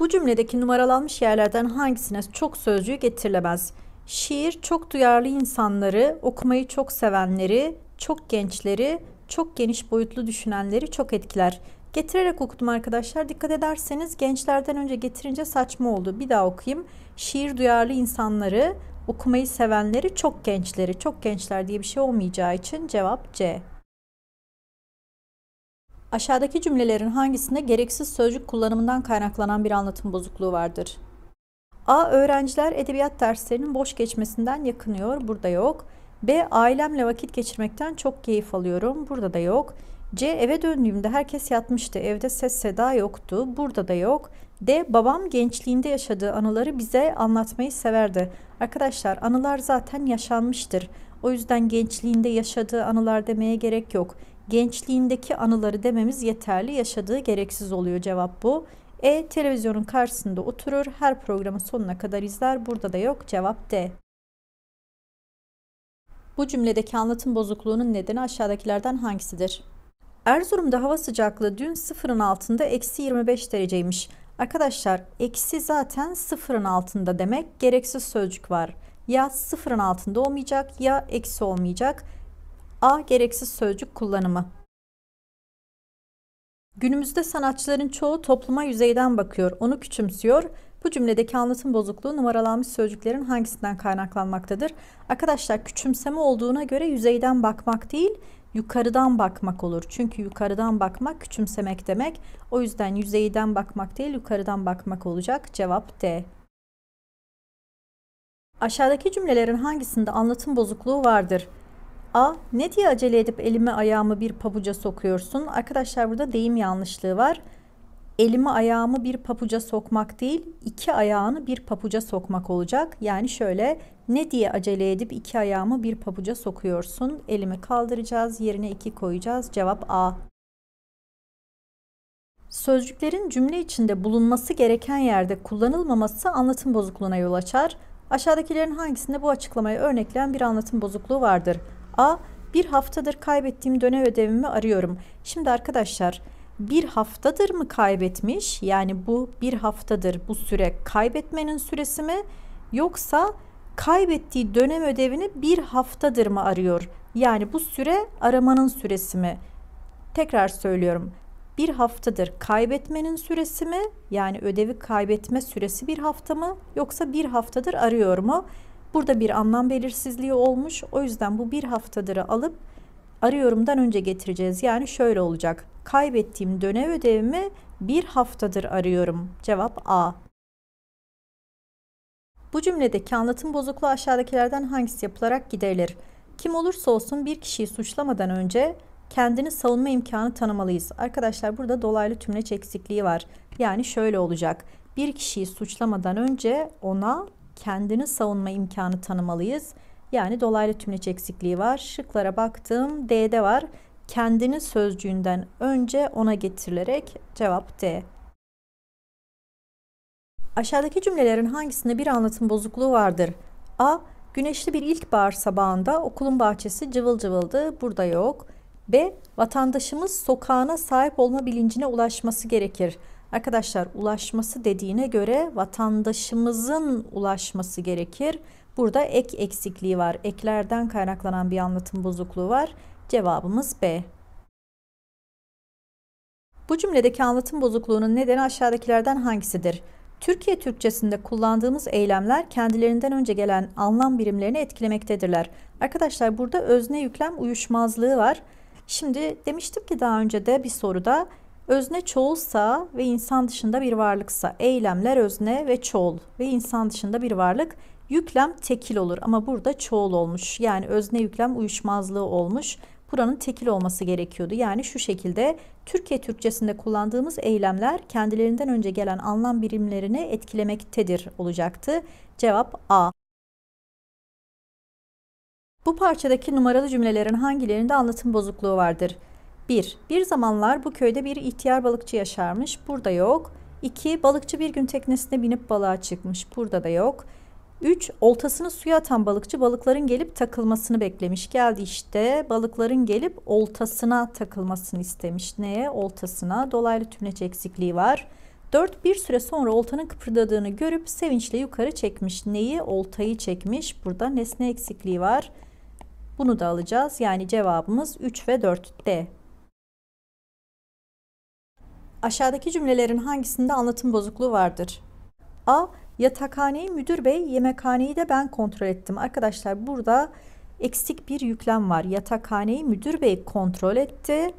Bu cümledeki numaralanmış yerlerden hangisine çok sözcüğü getirilemez? Şiir çok duyarlı insanları, okumayı çok sevenleri, çok gençleri, çok geniş boyutlu düşünenleri çok etkiler. Getirerek okudum arkadaşlar. Dikkat ederseniz gençlerden önce getirince saçma oldu. Bir daha okuyayım. Şiir duyarlı insanları, okumayı sevenleri, çok gençleri, çok gençler diye bir şey olmayacağı için cevap C. Aşağıdaki cümlelerin hangisinde gereksiz sözcük kullanımından kaynaklanan bir anlatım bozukluğu vardır? A. Öğrenciler edebiyat derslerinin boş geçmesinden yakınıyor. Burada yok. B. Ailemle vakit geçirmekten çok keyif alıyorum. Burada da yok. C. Eve döndüğümde herkes yatmıştı. Evde ses seda yoktu. Burada da yok. D. Babam gençliğinde yaşadığı anıları bize anlatmayı severdi. Arkadaşlar anılar zaten yaşanmıştır. O yüzden gençliğinde yaşadığı anılar demeye gerek yok gençliğindeki anıları dememiz yeterli. Yaşadığı gereksiz oluyor cevap bu. E televizyonun karşısında oturur, her programın sonuna kadar izler. Burada da yok cevap D. Bu cümledeki anlatım bozukluğunun nedeni aşağıdakilerden hangisidir? Erzurum'da hava sıcaklığı dün sıfırın altında eksi 25 dereceymiş. Arkadaşlar eksi zaten sıfırın altında demek gereksiz sözcük var. Ya sıfırın altında olmayacak ya eksi olmayacak. A. Gereksiz sözcük kullanımı. Günümüzde sanatçıların çoğu topluma yüzeyden bakıyor, onu küçümsüyor. Bu cümledeki anlatım bozukluğu numaralanmış sözcüklerin hangisinden kaynaklanmaktadır? Arkadaşlar küçümseme olduğuna göre yüzeyden bakmak değil, yukarıdan bakmak olur. Çünkü yukarıdan bakmak küçümsemek demek. O yüzden yüzeyden bakmak değil, yukarıdan bakmak olacak. Cevap D. Aşağıdaki cümlelerin hangisinde anlatım bozukluğu vardır? A. Ne diye acele edip elimi ayağımı bir pabuca sokuyorsun? Arkadaşlar burada deyim yanlışlığı var. Elimi ayağımı bir papuca sokmak değil, iki ayağını bir papuca sokmak olacak. Yani şöyle ne diye acele edip iki ayağımı bir papuc'a sokuyorsun? Elimi kaldıracağız, yerine iki koyacağız. Cevap A. Sözcüklerin cümle içinde bulunması gereken yerde kullanılmaması anlatım bozukluğuna yol açar. Aşağıdakilerin hangisinde bu açıklamayı örnekleyen bir anlatım bozukluğu vardır? A. Bir haftadır kaybettiğim dönem ödevimi arıyorum. Şimdi arkadaşlar bir haftadır mı kaybetmiş? Yani bu bir haftadır bu süre kaybetmenin süresi mi? Yoksa kaybettiği dönem ödevini bir haftadır mı arıyor? Yani bu süre aramanın süresi mi? Tekrar söylüyorum. Bir haftadır kaybetmenin süresi mi? Yani ödevi kaybetme süresi bir hafta mı? Yoksa bir haftadır arıyor mu? Burada bir anlam belirsizliği olmuş. O yüzden bu bir haftadır alıp arıyorumdan önce getireceğiz. Yani şöyle olacak. Kaybettiğim dönem ödevimi bir haftadır arıyorum. Cevap A. Bu cümledeki anlatım bozukluğu aşağıdakilerden hangisi yapılarak giderilir? Kim olursa olsun bir kişiyi suçlamadan önce kendini savunma imkanı tanımalıyız. Arkadaşlar burada dolaylı tümleç eksikliği var. Yani şöyle olacak. Bir kişiyi suçlamadan önce ona kendini savunma imkanı tanımalıyız. Yani dolaylı tümleç eksikliği var. Şıklara baktım. D'de var. Kendini sözcüğünden önce ona getirilerek cevap D. Aşağıdaki cümlelerin hangisinde bir anlatım bozukluğu vardır? A. Güneşli bir ilkbahar sabahında okulun bahçesi cıvıl cıvıldı. Burada yok. B. Vatandaşımız sokağına sahip olma bilincine ulaşması gerekir. Arkadaşlar ulaşması dediğine göre vatandaşımızın ulaşması gerekir. Burada ek eksikliği var. Eklerden kaynaklanan bir anlatım bozukluğu var. Cevabımız B. Bu cümledeki anlatım bozukluğunun nedeni aşağıdakilerden hangisidir? Türkiye Türkçesinde kullandığımız eylemler kendilerinden önce gelen anlam birimlerini etkilemektedirler. Arkadaşlar burada özne yüklem uyuşmazlığı var. Şimdi demiştim ki daha önce de bir soruda Özne çoğulsa ve insan dışında bir varlıksa eylemler özne ve çoğul ve insan dışında bir varlık yüklem tekil olur ama burada çoğul olmuş. Yani özne yüklem uyuşmazlığı olmuş. Buranın tekil olması gerekiyordu. Yani şu şekilde Türkiye Türkçesinde kullandığımız eylemler kendilerinden önce gelen anlam birimlerini etkilemektedir olacaktı. Cevap A. Bu parçadaki numaralı cümlelerin hangilerinde anlatım bozukluğu vardır? 1. Bir zamanlar bu köyde bir ihtiyar balıkçı yaşarmış. Burada yok. 2. Balıkçı bir gün teknesine binip balığa çıkmış. Burada da yok. 3. Oltasını suya atan balıkçı balıkların gelip takılmasını beklemiş. Geldi işte balıkların gelip oltasına takılmasını istemiş. Neye? Oltasına. Dolaylı tümleç eksikliği var. 4. Bir süre sonra oltanın kıpırdadığını görüp sevinçle yukarı çekmiş. Neyi? Oltayı çekmiş. Burada nesne eksikliği var. Bunu da alacağız. Yani cevabımız 3 ve 4 D. Aşağıdaki cümlelerin hangisinde anlatım bozukluğu vardır? A. Yatakhaneyi müdür bey, yemekhaneyi de ben kontrol ettim. Arkadaşlar burada eksik bir yüklem var. Yatakhaneyi müdür bey kontrol etti.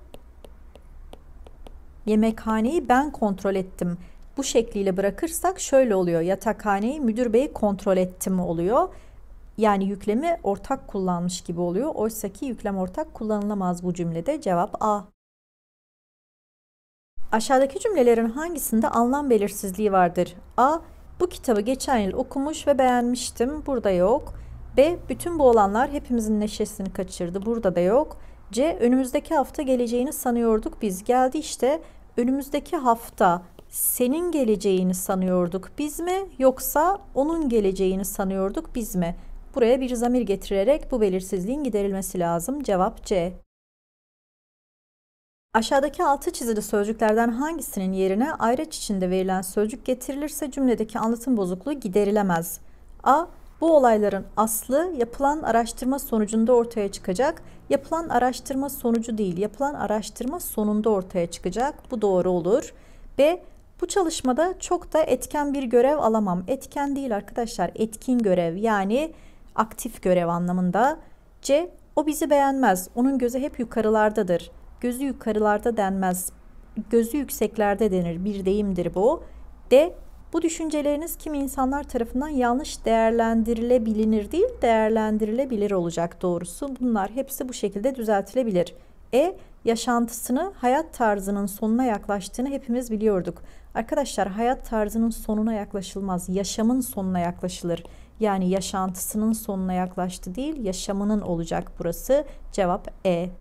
Yemekhaneyi ben kontrol ettim. Bu şekliyle bırakırsak şöyle oluyor. Yatakhaneyi müdür bey kontrol ettim oluyor. Yani yüklemi ortak kullanmış gibi oluyor. Oysaki yüklem ortak kullanılamaz bu cümlede. Cevap A. Aşağıdaki cümlelerin hangisinde anlam belirsizliği vardır? A. Bu kitabı geçen yıl okumuş ve beğenmiştim. Burada yok. B. Bütün bu olanlar hepimizin neşesini kaçırdı. Burada da yok. C. Önümüzdeki hafta geleceğini sanıyorduk biz. Geldi işte. Önümüzdeki hafta senin geleceğini sanıyorduk biz mi yoksa onun geleceğini sanıyorduk biz mi? Buraya bir zamir getirerek bu belirsizliğin giderilmesi lazım. Cevap C. Aşağıdaki altı çizili sözcüklerden hangisinin yerine ayraç içinde verilen sözcük getirilirse cümledeki anlatım bozukluğu giderilemez. A. Bu olayların aslı yapılan araştırma sonucunda ortaya çıkacak. Yapılan araştırma sonucu değil, yapılan araştırma sonunda ortaya çıkacak. Bu doğru olur. B. Bu çalışmada çok da etken bir görev alamam. Etken değil arkadaşlar, etkin görev yani aktif görev anlamında. C. O bizi beğenmez. Onun gözü hep yukarılardadır. Gözü yukarılarda denmez, gözü yükseklerde denir bir deyimdir bu. D. Bu düşünceleriniz kim insanlar tarafından yanlış değerlendirilebilinir değil, değerlendirilebilir olacak doğrusu. Bunlar hepsi bu şekilde düzeltilebilir. E yaşantısını, hayat tarzının sonuna yaklaştığını hepimiz biliyorduk. Arkadaşlar hayat tarzının sonuna yaklaşılmaz, yaşamın sonuna yaklaşılır. Yani yaşantısının sonuna yaklaştı değil, yaşamının olacak burası. Cevap E.